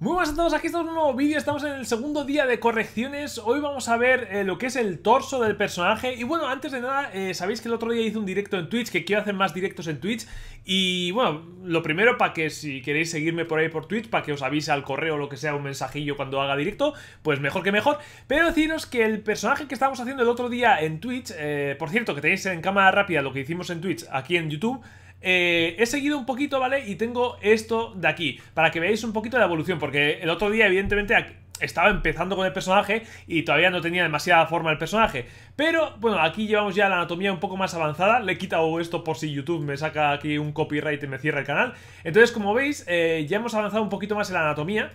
Muy buenas a todos, aquí estamos en un nuevo vídeo, estamos en el segundo día de correcciones Hoy vamos a ver eh, lo que es el torso del personaje Y bueno, antes de nada, eh, sabéis que el otro día hice un directo en Twitch Que quiero hacer más directos en Twitch Y bueno, lo primero para que si queréis seguirme por ahí por Twitch Para que os avise al correo o lo que sea, un mensajillo cuando haga directo Pues mejor que mejor Pero deciros que el personaje que estábamos haciendo el otro día en Twitch eh, Por cierto, que tenéis en cámara rápida lo que hicimos en Twitch aquí en YouTube eh, he seguido un poquito, ¿vale? Y tengo esto de aquí, para que veáis un poquito la evolución, porque el otro día, evidentemente, estaba empezando con el personaje y todavía no tenía demasiada forma el personaje. Pero bueno, aquí llevamos ya la anatomía un poco más avanzada. Le he quitado esto por si YouTube me saca aquí un copyright y me cierra el canal. Entonces, como veis, eh, ya hemos avanzado un poquito más en la anatomía.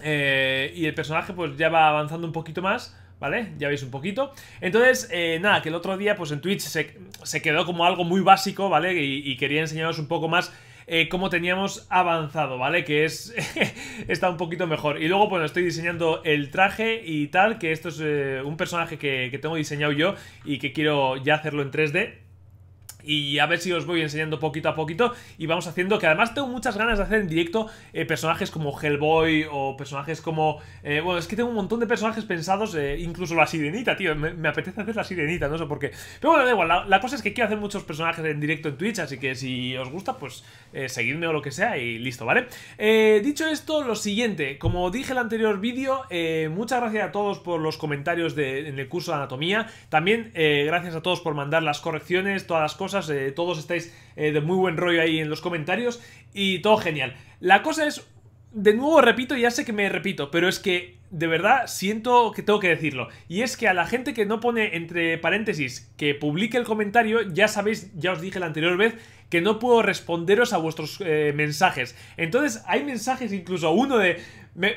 Eh, y el personaje pues ya va avanzando un poquito más. ¿vale? Ya veis un poquito. Entonces, eh, nada, que el otro día pues en Twitch se, quedó como algo muy básico, ¿vale? Y, quería enseñaros un poco más eh, cómo teníamos avanzado, ¿vale? Que es... está un poquito mejor. Y luego, bueno, pues, estoy diseñando el traje y tal, que esto es eh, un personaje que tengo diseñado yo y que quiero ya hacerlo en 3D y a ver si os voy enseñando poquito a poquito y vamos haciendo, que además tengo muchas ganas de hacer en directo eh, personajes como Hellboy o personajes como... Eh, bueno, es que tengo un montón de personajes pensados, eh, incluso la sirenita, tío, me, apetece hacer la sirenita, no sé por qué. Pero bueno, da igual, la, cosa es que quiero hacer muchos personajes en directo en Twitch, así que si os gusta, pues seguidme o lo que sea y listo, ¿vale? dicho esto, lo siguiente, como dije en el anterior vídeo, muchas gracias a todos por los comentarios en el curso de anatomía, también gracias a todos por mandar las correcciones, todas las cosas, eh, todos estáis eh, de muy buen rollo ahí en los comentarios y todo genial. La cosa es de nuevo repito, ya sé que me repito, pero es que de verdad siento que tengo que decirlo. Y es que a la gente que no pone entre paréntesis que publique el comentario, ya sabéis, ya os dije la anterior vez, que no puedo responderos a vuestros eh, mensajes. Entonces hay mensajes, incluso uno de... Me,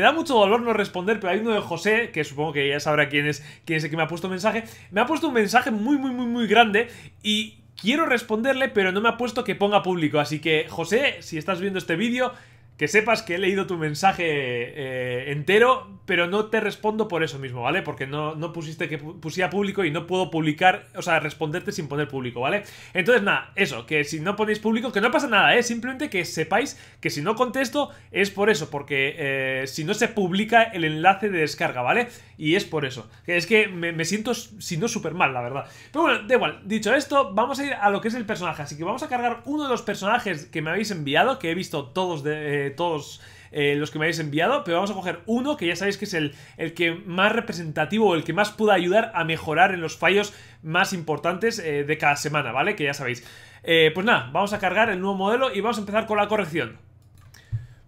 da mucho dolor no responder, pero hay uno de José, que supongo que ya sabrá quién es, quién es el que me ha puesto un mensaje. Me ha puesto un mensaje muy, muy, muy, muy grande y quiero responderle, pero no me ha puesto que ponga público. Así que, José, si estás viendo este vídeo, que sepas que he leído tu mensaje eh, entero pero no te respondo por eso mismo, ¿vale? Porque no, no pusiste que pusiera público y no puedo publicar, o sea, responderte sin poner público, ¿vale? Entonces, nada, eso, que si no ponéis público, que no pasa nada, ¿eh? Simplemente que sepáis que si no contesto es por eso, porque eh, si no se publica el enlace de descarga, ¿vale? Y es por eso. Es que me, siento, si no, súper mal, la verdad. Pero bueno, da igual. Dicho esto, vamos a ir a lo que es el personaje. Así que vamos a cargar uno de los personajes que me habéis enviado, que he visto todos, de, eh, todos eh, los que me habéis enviado, pero vamos a coger uno que ya sabéis que es el, el que más representativo o el que más pueda ayudar a mejorar en los fallos más importantes eh, de cada semana, ¿vale? Que ya sabéis. Eh, pues nada, vamos a cargar el nuevo modelo y vamos a empezar con la corrección.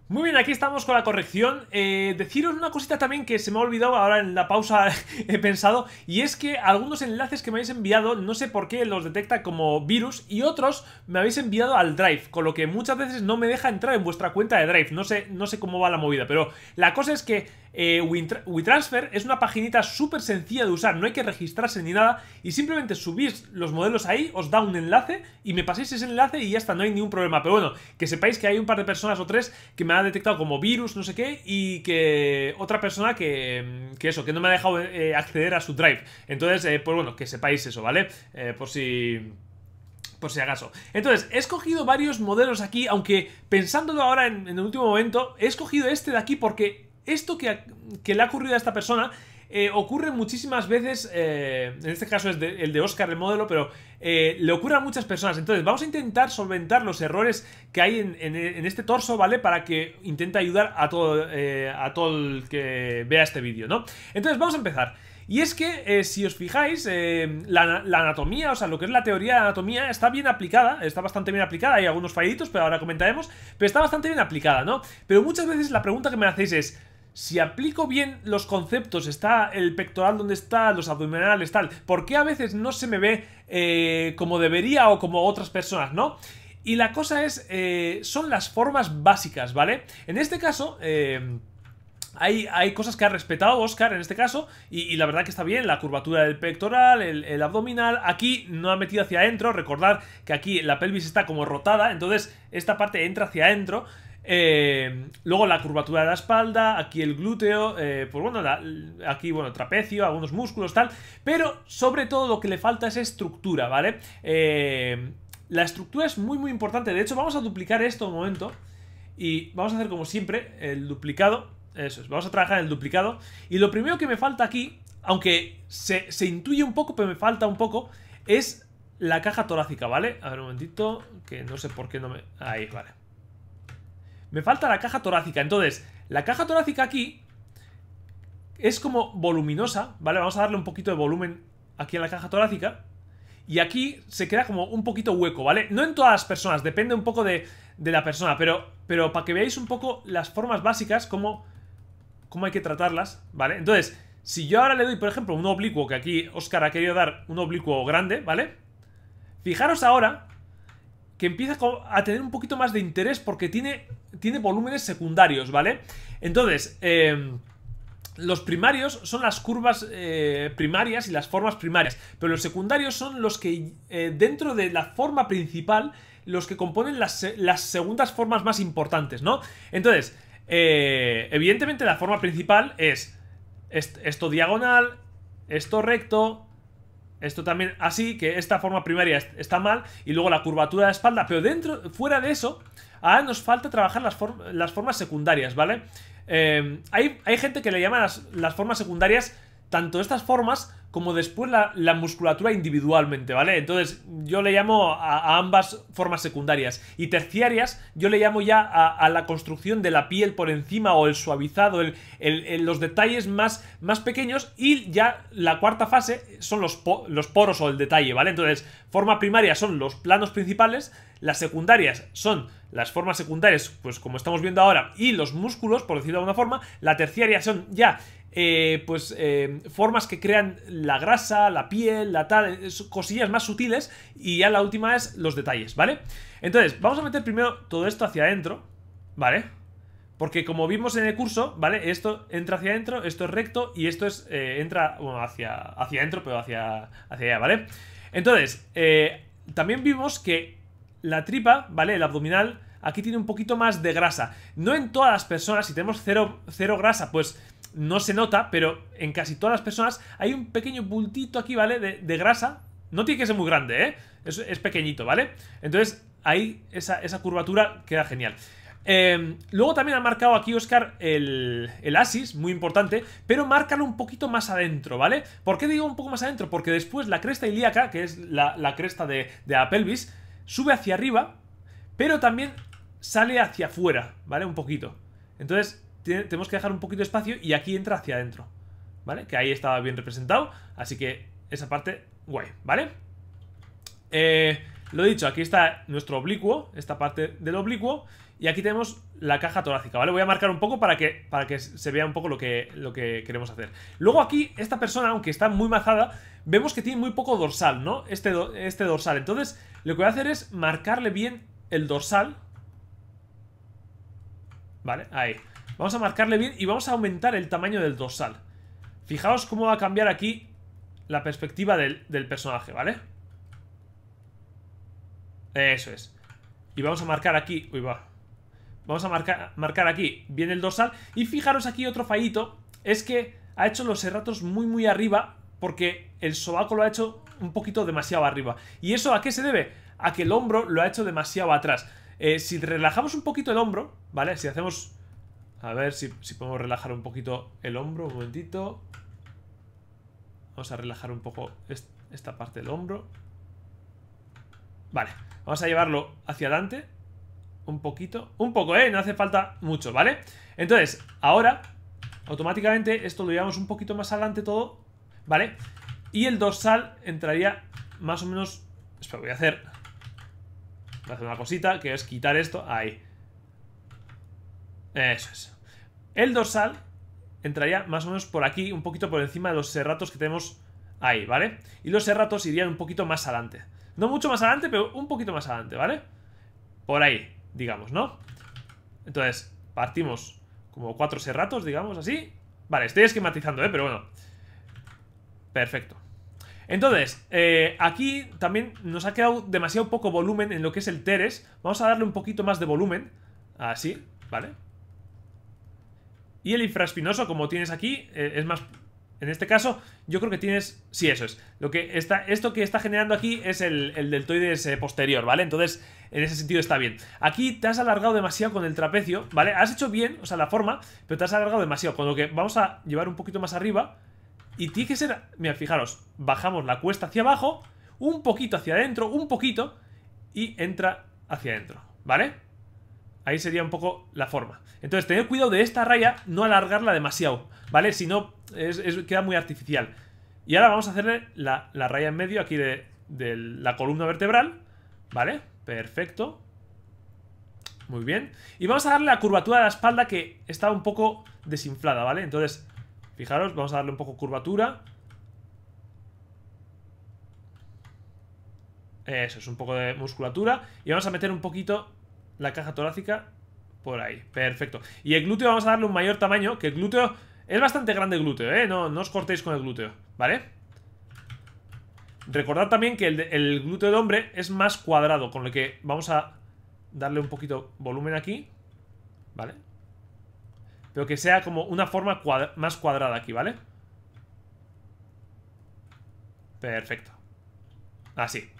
Muy bien, aquí estamos con la corrección. Eh, deciros una cosita también que se me ha olvidado, ahora en la pausa he pensado, y es que algunos enlaces que me habéis enviado, no sé por qué los detecta como virus, y otros me habéis enviado al Drive, con lo que muchas veces no me deja entrar en vuestra cuenta de Drive. No sé, no sé cómo va la movida, pero la cosa es que eh, WeTransfer es una paginita súper sencilla de usar, no hay que registrarse ni nada y simplemente subís los modelos ahí, os da un enlace y me paséis ese enlace y ya está, no hay ningún problema. Pero bueno, que sepáis que hay un par de personas o tres que me han detectado como virus, no sé qué, y que otra persona que, mm, que eso, que no me ha dejado eh, acceder a su drive. Entonces, eh, pues bueno, que sepáis eso, ¿vale? por si por si acaso. Entonces, he escogido varios modelos aquí, aunque pensándolo ahora en, el último momento, he escogido este de aquí porque esto que, le ha ocurrido a esta persona eh, ocurre muchísimas veces, eh, en este caso es el de Oscar el modelo, pero eh, le ocurre a muchas personas. Entonces vamos a intentar solventar los errores que hay en, este torso, ¿vale? Para que intente ayudar a todo, a todo el que vea este vídeo, ¿no? Entonces vamos a empezar. Y es que, si os fijáis, la, anatomía, o sea, lo que es la teoría de anatomía, está bien aplicada, está bastante bien aplicada, hay algunos fallitos, pero ahora comentaremos, pero está bastante bien aplicada, ¿no? Pero muchas veces la pregunta que me hacéis es, si aplico bien los conceptos, está el pectoral donde está, los abdominales, tal, ¿por qué a veces no se me ve eh, como debería o como otras personas, no? Y la cosa es, eh, son las formas básicas, ¿vale? En este caso... Eh, hay, cosas que ha respetado Oscar en este caso, y, la verdad que está bien, la curvatura del pectoral, el, el abdominal, aquí no ha metido hacia adentro, recordad que aquí la pelvis está como rotada, entonces esta parte entra hacia adentro, eh, luego la curvatura de la espalda, aquí el glúteo, eh, pues bueno, aquí bueno, trapecio, algunos músculos, tal, pero sobre todo lo que le falta es estructura, ¿vale? Eh, la estructura es muy muy importante, de hecho vamos a duplicar esto un momento y vamos a hacer como siempre el duplicado, eso es, vamos a trabajar el duplicado y lo primero que me falta aquí, aunque se, se intuye un poco, pero me falta un poco, es la caja torácica, ¿vale? A ver un momentito, que no sé por qué no me... Ahí, vale. Me falta la caja torácica. Entonces, la caja torácica aquí es como voluminosa, ¿vale? Vamos a darle un poquito de volumen aquí a la caja torácica. Y aquí se queda como un poquito hueco, ¿vale? No en todas las personas, depende un poco de, la persona, pero, pero para que veáis un poco las formas básicas, cómo, cómo hay que tratarlas, ¿vale? Entonces, si yo ahora le doy, por ejemplo, un oblicuo, que aquí Oscar ha querido dar un oblicuo grande, ¿vale? Fijaros ahora que empieza a tener un poquito más de interés porque tiene tiene volúmenes secundarios, ¿vale? Entonces, em, los primarios son las curvas eh, primarias y las formas primarias, pero los secundarios son los que eh, dentro de la forma principal, los que componen las, las segundas formas más importantes, ¿no? Entonces, eh, evidentemente la forma principal es esto diagonal, esto recto, esto también, así que esta forma primaria está mal y luego la curvatura de espalda, pero dentro, fuera de eso, ahora nos falta trabajar las, formas secundarias, ¿vale? Eh, hay, gente que le llama las formas secundarias tanto estas formas como después la, musculatura individualmente, ¿vale? Entonces yo le llamo a, ambas formas secundarias y terciarias yo le llamo ya a, la construcción de la piel por encima o el suavizado, el, los detalles más, más pequeños y ya la cuarta fase son los, los poros o el detalle, ¿vale? Entonces forma primaria son los planos principales, las secundarias son las formas secundarias, pues como estamos viendo ahora, y los músculos, por decirlo de alguna forma, la terciaria son ya eh, pues eh, formas que crean la grasa, la piel, la tal, cosillas más sutiles y ya la última es los detalles, ¿vale? Entonces, vamos a meter primero todo esto hacia adentro, ¿vale? Porque como vimos en el curso, ¿vale? Esto entra hacia adentro, esto es recto y esto es, eh, entra, bueno, hacia, hacia adentro, pero hacia, hacia allá, ¿vale? Entonces, también vimos que la tripa, ¿vale? El abdominal, aquí tiene un poquito más de grasa. No en todas las personas, si tenemos cero, grasa, pues no se nota, pero en casi todas las personas hay un pequeño bultito aquí, ¿vale? De, grasa. No tiene que ser muy grande, ¿eh? Es, pequeñito, ¿vale? Entonces, ahí esa, curvatura queda genial. Em, luego también ha marcado aquí Oscar el, el Asis, muy importante, pero márcalo un poquito más adentro, ¿vale? ¿Por qué digo un poco más adentro? Porque después la cresta ilíaca, que es la, cresta de, de la pelvis, sube hacia arriba, pero también sale hacia afuera, ¿vale? Un poquito. Entonces, tenemos que dejar un poquito de espacio y aquí entra hacia adentro, ¿vale? Que ahí estaba bien representado, así que esa parte, guay, ¿vale? Lo eh, lo dicho, aquí está nuestro oblicuo, esta parte del oblicuo, y aquí tenemos la caja torácica, ¿vale? Voy a marcar un poco para que, para que se vea un poco lo que, lo que queremos hacer. Luego aquí, esta persona, aunque está muy mazada, vemos que tiene muy poco dorsal, ¿no? Este, este dorsal. Entonces, lo que voy a hacer es marcarle bien el dorsal. ¿Vale? Ahí. Vamos a marcarle bien y vamos a aumentar el tamaño del dorsal. Fijaos cómo va a cambiar aquí la perspectiva del, del personaje, ¿vale? Eso es. Y vamos a marcar aquí... Uy, va, Vamos a marcar, aquí bien el dorsal. Y fijaros aquí otro fallito. Es que ha hecho los serratos muy muy arriba porque el sobaco lo ha hecho un poquito demasiado arriba. ¿Y eso a qué se debe? A que el hombro lo ha hecho demasiado atrás. Eh, si relajamos un poquito el hombro, ¿vale? Si hacemos... A ver si, si podemos relajar un poquito el hombro, un momentito. Vamos a relajar un poco esta parte del hombro. Vale, vamos a llevarlo hacia adelante un poquito, un poco, ¿eh? No hace falta mucho, ¿vale? Entonces, ahora, automáticamente, esto lo llevamos un poquito más adelante todo, ¿vale? Y el dorsal entraría más o menos... Espera, voy a hacer... Voy a hacer una cosita, que es quitar esto, ahí. Eso es. El dorsal entraría más o menos por aquí, un poquito por encima de los serratos que tenemos ahí, ¿vale? Y los serratos irían un poquito más adelante. No mucho más adelante, pero un poquito más adelante, ¿vale? Por ahí digamos, ¿no? Entonces, partimos como cuatro serratos, digamos así. Vale, estoy esquematizando, ¿eh? Pero bueno. Perfecto. Entonces, eh, aquí también nos ha quedado demasiado poco volumen en lo que es el Teres. Vamos a darle un poquito más de volumen. Así, ¿vale? Y el infraespinoso, como tienes aquí, eh, es más en este caso, yo creo que tienes... Sí, eso es. Lo que está, esto que está generando aquí es el, el deltoides eh, posterior, ¿vale? Entonces, en ese sentido está bien. Aquí te has alargado demasiado con el trapecio, ¿vale? Has hecho bien, o sea, la forma, pero te has alargado demasiado. Con lo que vamos a llevar un poquito más arriba. Y tiene que ser... Mira, fijaros. Bajamos la cuesta hacia abajo, un poquito hacia adentro, un poquito, y entra hacia adentro, ¿vale? Ahí sería un poco la forma. Entonces, tener cuidado de esta raya, no alargarla demasiado, ¿vale? Si no, queda muy artificial. Y ahora vamos a hacerle la, raya en medio aquí de, la columna vertebral. ¿Vale? Perfecto. Muy bien. Y vamos a darle la curvatura de la espalda que está un poco desinflada, ¿vale? Entonces, fijaros, vamos a darle un poco curvatura. Eso, es un poco de musculatura. Y vamos a meter un poquito la caja torácica por ahí. Perfecto. Y el glúteo vamos a darle un mayor tamaño, que el glúteo es bastante grande el glúteo, ¿eh? No, no os cortéis con el glúteo, ¿vale? Recordad también que el, glúteo de hombre es más cuadrado, con lo que vamos a darle un poquito volumen aquí, ¿vale? Pero que sea como una forma más cuadrada aquí, ¿vale? Perfecto. Así.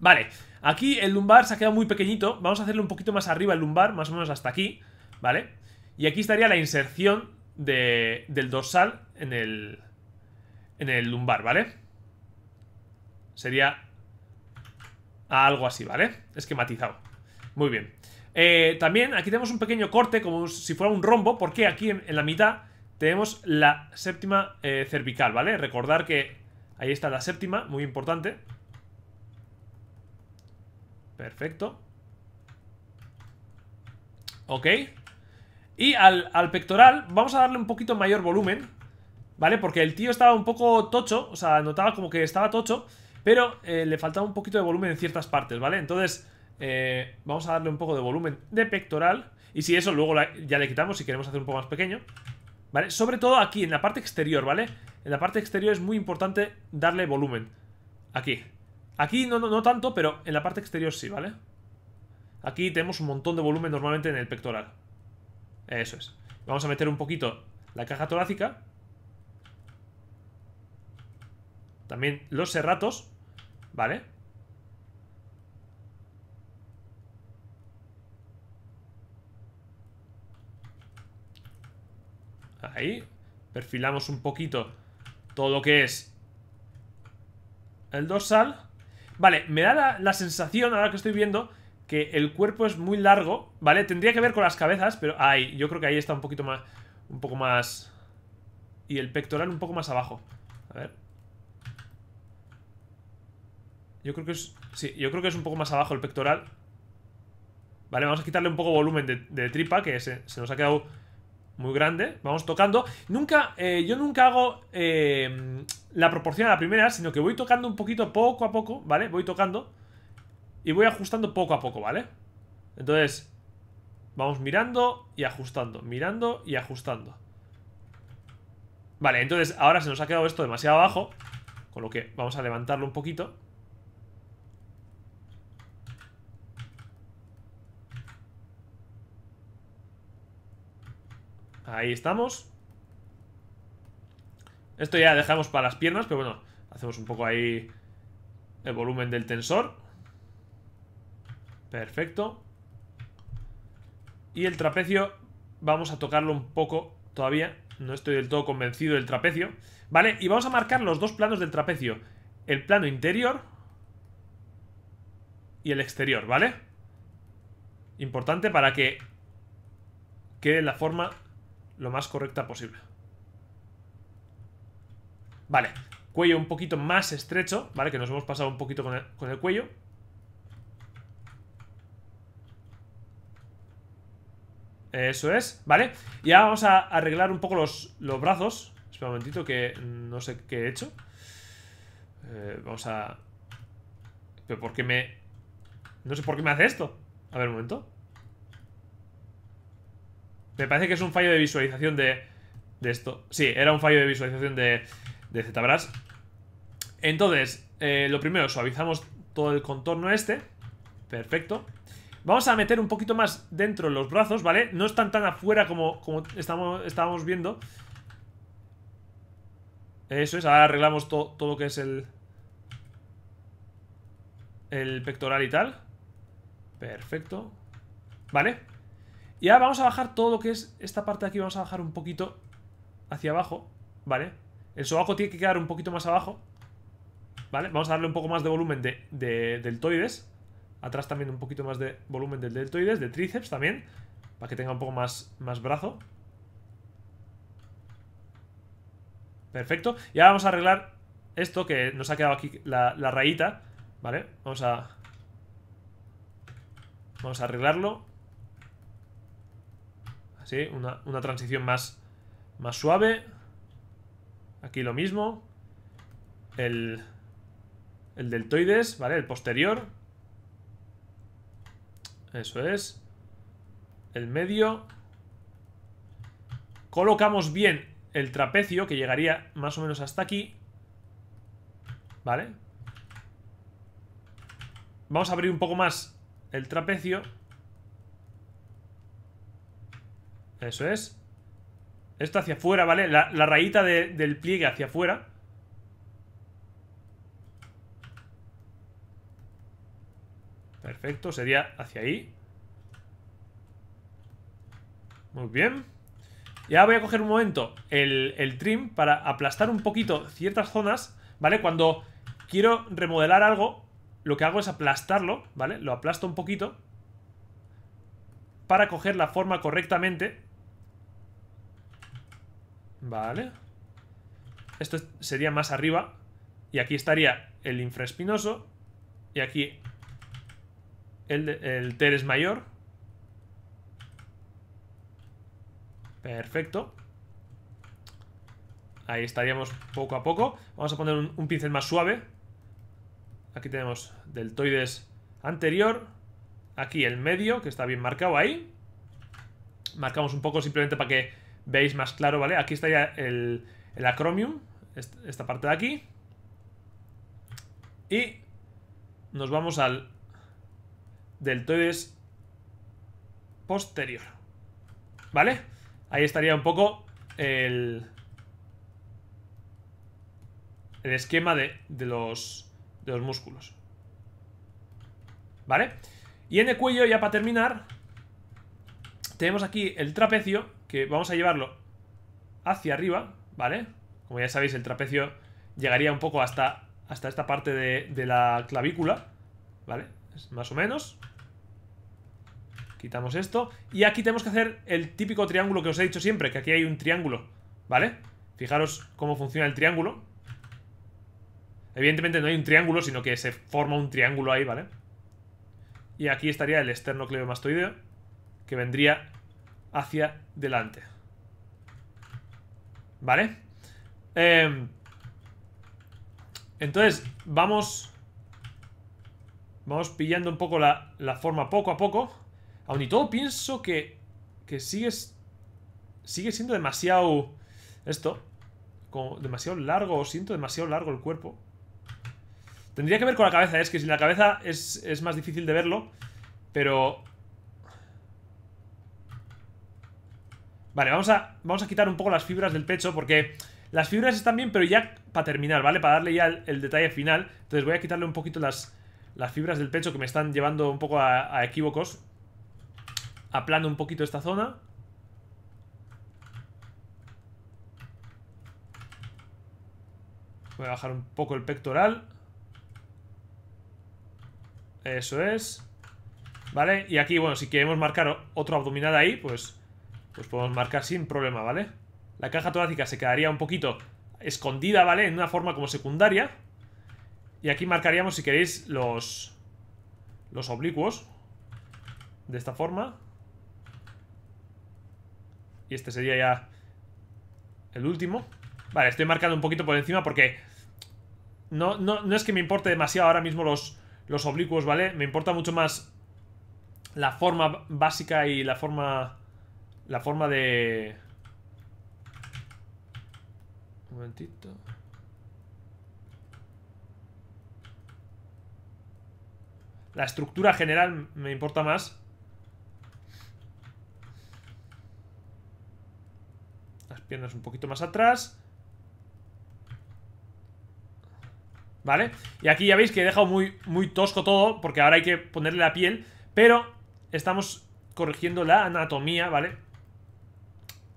Vale, aquí el lumbar se ha quedado muy pequeñito. Vamos a hacerle un poquito más arriba el lumbar, más o menos hasta aquí, ¿vale? Y aquí estaría la inserción del dorsal en el, en el lumbar, ¿vale? Sería algo así, ¿vale? Esquematizado. Muy bien. Eh, también aquí tenemos un pequeño corte, como si fuera un rombo, porque aquí en, la mitad tenemos la séptima eh, cervical, ¿vale? Recordar que ahí está la séptima, muy importante. Perfecto. Ok. Y al, pectoral vamos a darle un poquito mayor volumen, ¿vale? Porque el tío estaba un poco tocho, o sea, notaba como que estaba tocho, pero eh, le faltaba un poquito de volumen en ciertas partes, ¿vale? Entonces, eh, vamos a darle un poco de volumen de pectoral. Y si eso, luego ya le quitamos si queremos hacer un poco más pequeño. ¿Vale? Sobre todo aquí, en la parte exterior, ¿vale? En la parte exterior es muy importante darle volumen. Aquí. Aquí no, no tanto, pero en la parte exterior sí, ¿vale? Aquí tenemos un montón de volumen normalmente en el pectoral. Eso es. Vamos a meter un poquito la caja torácica. También los serratos. Vale. Ahí. Perfilamos un poquito todo lo que es el dorsal. Vale, me da la, sensación, ahora que estoy viendo, que el cuerpo es muy largo, ¿vale? Tendría que ver con las cabezas, pero ahí, yo creo que ahí está un poquito más, un poco más... Y el pectoral un poco más abajo. A ver. Yo creo que es... Sí, yo creo que es un poco más abajo el pectoral. Vale, vamos a quitarle un poco volumen de, tripa, que se, nos ha quedado muy grande. Vamos tocando. Nunca, eh, yo nunca hago eh, la proporción a la primera, sino que voy tocando un poquito poco a poco, ¿vale? Voy tocando... Y voy ajustando poco a poco, ¿vale? Entonces, vamos mirando y ajustando, mirando y ajustando. Vale, entonces ahora se nos ha quedado esto demasiado abajo, con lo que vamos a levantarlo un poquito. Ahí estamos. Esto ya dejamos para las piernas, pero bueno, hacemos un poco ahí el volumen del tensor. Perfecto. Y el trapecio vamos a tocarlo un poco todavía. No estoy del todo convencido del trapecio. Vale, y vamos a marcar los dos planos del trapecio. El plano interior y el exterior, ¿vale? Importante para que quede la forma lo más correcta posible. Vale, cuello un poquito más estrecho, ¿vale? Que nos hemos pasado un poquito con el, con el cuello. Eso es, ¿vale? Y ahora vamos a arreglar un poco los, brazos. Espera un momentito que no sé qué he hecho. Eh, vamos a... ¿Pero por qué me...? No sé por qué me hace esto. A ver, un momento. Me parece que es un fallo de visualización de, de esto. Sí, era un fallo de visualización de, de ZBrush. Entonces, eh, lo primero, suavizamos todo el contorno este. Perfecto. Vamos a meter un poquito más dentro los brazos, ¿vale? No están tan afuera como, como estamos, estábamos viendo. Eso es, ahora arreglamos todo lo que es el... El pectoral y tal. Perfecto. Vale. Y ahora vamos a bajar todo lo que es esta parte de aquí. Vamos a bajar un poquito hacia abajo. Vale. El sobaco tiene que quedar un poquito más abajo. Vale. Vamos a darle un poco más de volumen de, de deltoides. Atrás también un poquito más de volumen del deltoides, de tríceps también, para que tenga un poco más, más brazo. Perfecto. Y ahora vamos a arreglar esto que nos ha quedado aquí la, la rayita, ¿vale? Vamos a... Vamos a arreglarlo. Así, una, transición más, más suave. Aquí lo mismo. El, el deltoides, ¿vale? El posterior. Eso es. El medio. Colocamos bien el trapecio, que llegaría más o menos hasta aquí. ¿Vale? Vamos a abrir un poco más el trapecio. Eso es. Esto hacia afuera, ¿vale? La, la rayita del pliegue hacia afuera. Perfecto, sería hacia ahí. Muy bien. Y ahora voy a coger un momento el, trim para aplastar un poquito ciertas zonas, ¿vale? Cuando quiero remodelar algo, lo que hago es aplastarlo, ¿vale? Lo aplasto un poquito para coger la forma correctamente. Vale. Esto sería más arriba. Y aquí estaría el infraespinoso. Y aquí el, el mayor. Perfecto. Ahí estaríamos poco a poco. Vamos a poner un, pincel más suave. Aquí tenemos deltoides anterior. Aquí el medio, que está bien marcado ahí. Marcamos un poco simplemente para que Veáis más claro, ¿vale? Aquí estaría el, el acromium, esta parte de aquí. Y nos vamos al deltoides posterior. ¿Vale? Ahí estaría un poco el, el esquema de, los, músculos. ¿Vale? Y en el cuello, ya para terminar, tenemos aquí el trapecio, que vamos a llevarlo hacia arriba, ¿vale? Como ya sabéis, el trapecio llegaría un poco hasta, hasta esta parte de, de la clavícula, ¿vale? Más o menos, Quitamos esto. Y aquí tenemos que hacer el típico triángulo que os he dicho siempre, que aquí hay un triángulo, ¿vale? Fijaros cómo funciona el triángulo. Evidentemente no hay un triángulo, sino que se forma un triángulo ahí, ¿vale? Y aquí estaría el externo que vendría hacia delante. ¿Vale? Em, entonces, vamos... Vamos pillando un poco la, la forma poco a poco. Aún y todo pienso que, sigues, sigue siendo demasiado... Esto. Como demasiado largo, siento demasiado largo el cuerpo. Tendría que ver con la cabeza, es que sin la cabeza es, es más difícil de verlo. Pero... Vale, vamos a, vamos a quitar un poco las fibras del pecho porque... Las fibras están bien, pero ya para terminar, ¿vale? Para darle ya el, detalle final. Entonces voy a quitarle un poquito las, las fibras del pecho que me están llevando un poco a equívocos. Aplano un poquito esta zona. Voy a bajar un poco el pectoral. Eso es. ¿Vale? Y aquí, bueno, si queremos marcar otro abdominal ahí, pues, pues podemos marcar sin problema, ¿vale? La caja torácica se quedaría un poquito escondida, ¿vale? En una forma como secundaria. Y aquí marcaríamos, si queréis, los, los oblicuos. De esta forma. Y este sería ya el último. Vale, estoy marcando un poquito por encima porque no, no, es que me importe demasiado ahora mismo los, los oblicuos, ¿vale? Me importa mucho más la forma básica y la forma... La forma de... Un momentito. La estructura general me importa más. piernas un poquito más atrás. ¿Vale? Y aquí ya veis que he dejado muy, muy tosco todo, porque ahora hay que ponerle la piel, pero estamos corrigiendo la anatomía, ¿vale?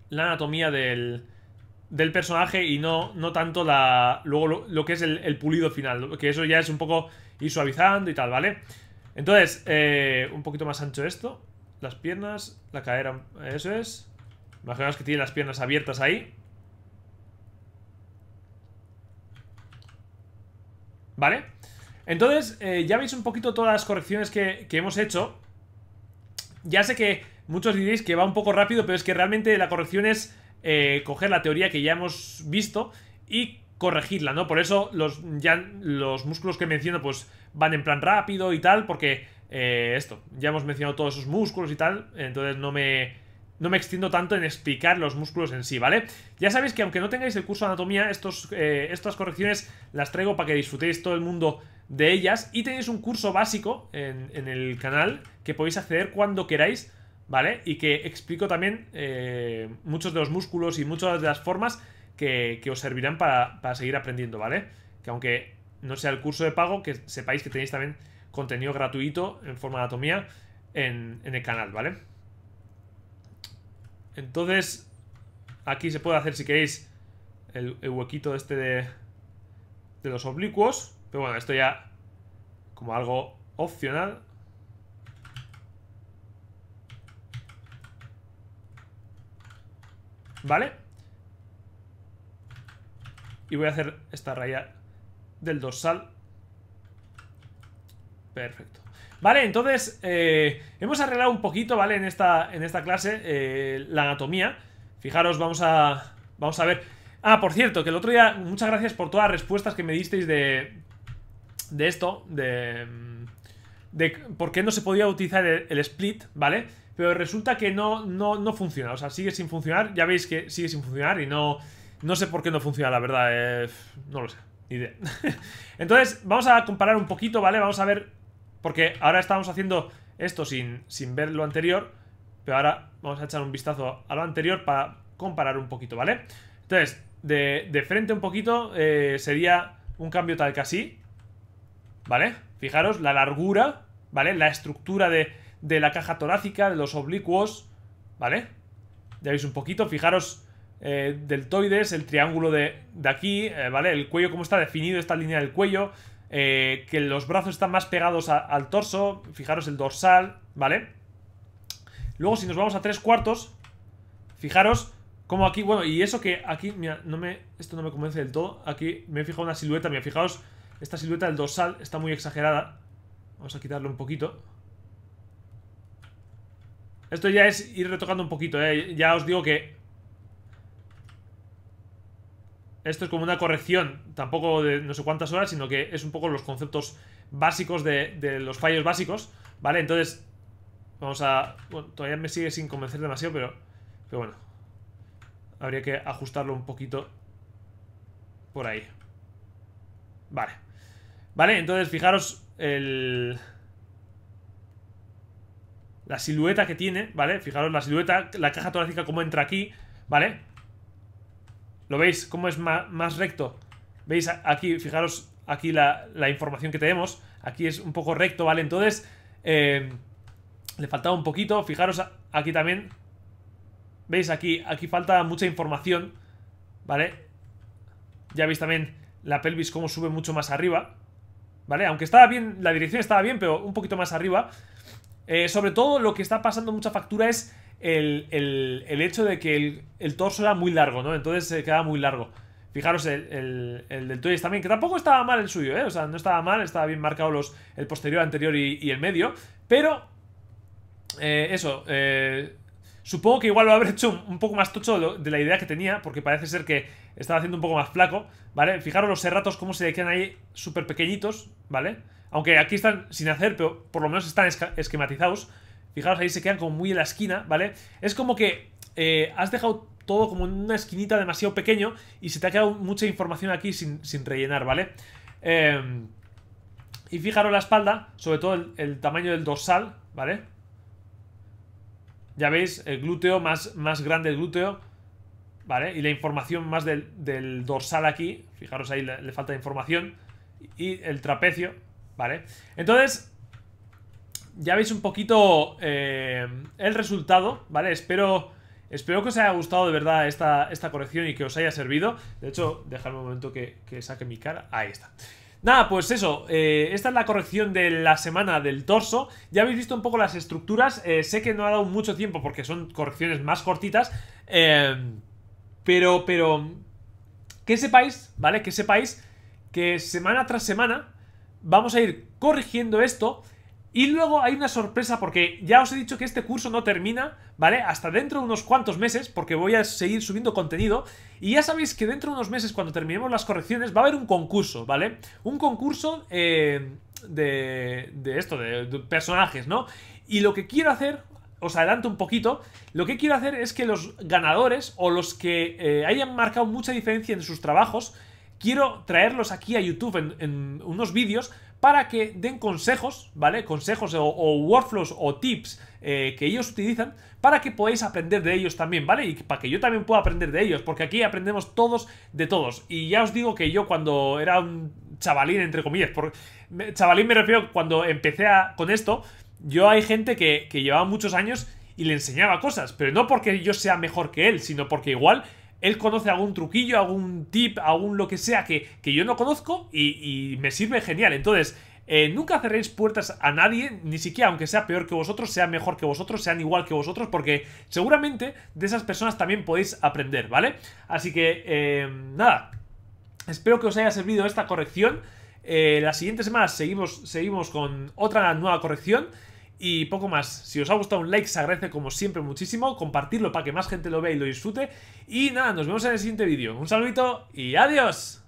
La anatomía del, del personaje y no, no tanto la, luego lo, que es el, pulido final, que eso ya es un poco ir suavizando y tal, ¿vale? Entonces, eh, un poquito más ancho esto, las piernas, la cadera, eso es. Imaginaos que tiene las piernas abiertas ahí. ¿Vale? Entonces, eh, ya veis un poquito todas las correcciones que, hemos hecho. Ya sé que muchos diréis que va un poco rápido, pero es que realmente la corrección es eh, coger la teoría que ya hemos visto y corregirla, ¿no? Por eso los, ya los músculos que menciono pues van en plan rápido y tal, porque eh, esto, ya hemos mencionado todos esos músculos y tal, entonces no me no me extiendo tanto en explicar los músculos en sí, ¿vale? Ya sabéis que aunque no tengáis el curso de anatomía, estos, eh, estas correcciones las traigo para que disfrutéis todo el mundo de ellas y tenéis un curso básico en, el canal que podéis acceder cuando queráis, ¿vale? Y que explico también eh, muchos de los músculos y muchas de las formas que, os servirán para, seguir aprendiendo, ¿vale? Que aunque no sea el curso de pago, que sepáis que tenéis también contenido gratuito en forma de anatomía en el canal, ¿vale? Entonces, aquí se puede hacer, si queréis, el, huequito este de, de los oblicuos. Pero bueno, esto ya como algo opcional. ¿Vale? Y voy a hacer esta raya del dorsal. Perfecto. Vale, entonces eh, hemos arreglado un poquito, ¿vale? En esta, en esta clase eh, la anatomía. Fijaros, vamos a, vamos a ver. Ah, por cierto, que el otro día, muchas gracias por todas las respuestas que me disteis de, de esto, de, de por qué no se podía utilizar el, split, ¿vale? Pero resulta que no, no, funciona, o sea, sigue sin funcionar, ya veis que sigue sin funcionar y no, no sé por qué no funciona, la verdad, eh, no lo sé. Idea. Entonces, vamos a comparar un poquito, ¿vale? Vamos a ver porque ahora estamos haciendo esto sin, sin ver lo anterior, pero ahora vamos a echar un vistazo a lo anterior para comparar un poquito, ¿vale? Entonces, de, frente un poquito eh, sería un cambio tal que así, ¿vale? Fijaros, la largura, ¿vale? La estructura de, la caja torácica, de los oblicuos, ¿vale? Ya veis un poquito, fijaros eh, deltoides, el triángulo de, aquí, eh, ¿vale? El cuello, cómo está definido esta línea del cuello, eh, que los brazos están más pegados al torso, fijaros el dorsal, ¿vale? Luego si nos vamos a tres cuartos, fijaros como aquí, bueno, y eso que aquí, mira, no me, esto no me convence del todo, aquí me he fijado una silueta, mira, fijaos, esta silueta del dorsal está muy exagerada, vamos a quitarlo un poquito. Esto ya es ir retocando un poquito, ¿eh? ya os digo que Esto es como una corrección, tampoco de no sé cuántas horas, sino que es un poco los conceptos básicos de, los fallos básicos, ¿vale? Entonces, vamos a... Bueno, todavía me sigue sin convencer demasiado, pero, pero bueno. Habría que ajustarlo un poquito por ahí. Vale. Vale, entonces fijaros el... La silueta que tiene, ¿vale? Fijaros la silueta, la caja torácica como entra aquí, ¿vale? ¿Lo veis? ¿Cómo es más recto? ¿Veis aquí? Fijaros aquí la, información que tenemos. Aquí es un poco recto, ¿vale? Entonces, eh, le faltaba un poquito. Fijaros aquí también. ¿Veis? Aquí, aquí falta mucha información, ¿vale? Ya veis también la pelvis cómo sube mucho más arriba, ¿vale? Aunque estaba bien, la dirección estaba bien, pero un poquito más arriba. Eh, sobre todo lo que está pasando mucha factura es el, hecho de que el, torso era muy largo, ¿no? Entonces se quedaba muy largo. Fijaros, el, del Toys también, que tampoco estaba mal el suyo, ¿eh? O sea, no estaba mal, estaba bien marcado los, el posterior, anterior y, el medio. Pero, eh, eso, eh, supongo que igual lo habré hecho un, poco más tocho de, la idea que tenía, porque parece ser que estaba haciendo un poco más flaco, ¿vale? Fijaros los serratos como se quedan ahí súper pequeñitos, ¿vale? Aunque aquí están sin hacer, pero por lo menos están esquematizados. Fijaros, ahí se quedan como muy en la esquina, ¿vale? Es como que eh, has dejado todo como en una esquinita demasiado pequeño y se te ha quedado mucha información aquí sin, rellenar, ¿vale? Em, y fijaros la espalda, sobre todo el, tamaño del dorsal, ¿vale? Ya veis, el glúteo más, grande el glúteo, ¿vale? Y la información más del, dorsal aquí, fijaros ahí le falta información, y el trapecio, ¿vale? Entonces, ya veis un poquito eh, el resultado, ¿vale? Espero, espero que os haya gustado de verdad esta, esta corrección y que os haya servido. De hecho, dejadme un momento que, saque mi cara. Ahí está. Nada, pues eso, eh, esta es la corrección de la semana del torso. Ya habéis visto un poco las estructuras, eh, sé que no ha dado mucho tiempo porque son correcciones más cortitas, pero, pero, que sepáis, ¿vale? Que sepáis que semana tras semana vamos a ir corrigiendo esto y luego hay una sorpresa porque ya os he dicho que este curso no termina, ¿vale? Hasta dentro de unos cuantos meses, porque voy a seguir subiendo contenido. Y ya sabéis que dentro de unos meses, cuando terminemos las correcciones, va a haber un concurso, ¿vale? Un concurso eh, de, de, esto, de, personajes, ¿no? Y lo que quiero hacer, os adelanto un poquito, lo que quiero hacer es que los ganadores o los que eh, hayan marcado mucha diferencia en sus trabajos, quiero traerlos aquí a YouTube en, en unos vídeos para que den consejos, ¿vale? Consejos o, workflows o tips eh, que ellos utilizan para que podáis aprender de ellos también, ¿vale? Y para que yo también pueda aprender de ellos, porque aquí aprendemos todos de todos. Y ya os digo que yo cuando era un chavalín, entre comillas, por, chavalín me refiero cuando empecé con esto, yo hay gente que llevaba muchos años y le enseñaba cosas, pero no porque yo sea mejor que él, sino porque igual él conoce algún truquillo, algún tip, algún lo que sea que, yo no conozco y, me sirve genial. Entonces, eh, nunca cerréis puertas a nadie, ni siquiera aunque sea peor que vosotros, sea mejor que vosotros, sean igual que vosotros, porque seguramente de esas personas también podéis aprender, ¿vale? Así que, eh, nada, espero que os haya servido esta corrección. Eh, la siguiente semana seguimos, seguimos con otra nueva corrección. Y poco más. Si os ha gustado un like, se agradece como siempre muchísimo. Compartirlo para que más gente lo vea y lo disfrute. Y nada, nos vemos en el siguiente vídeo. Un saludito y adiós.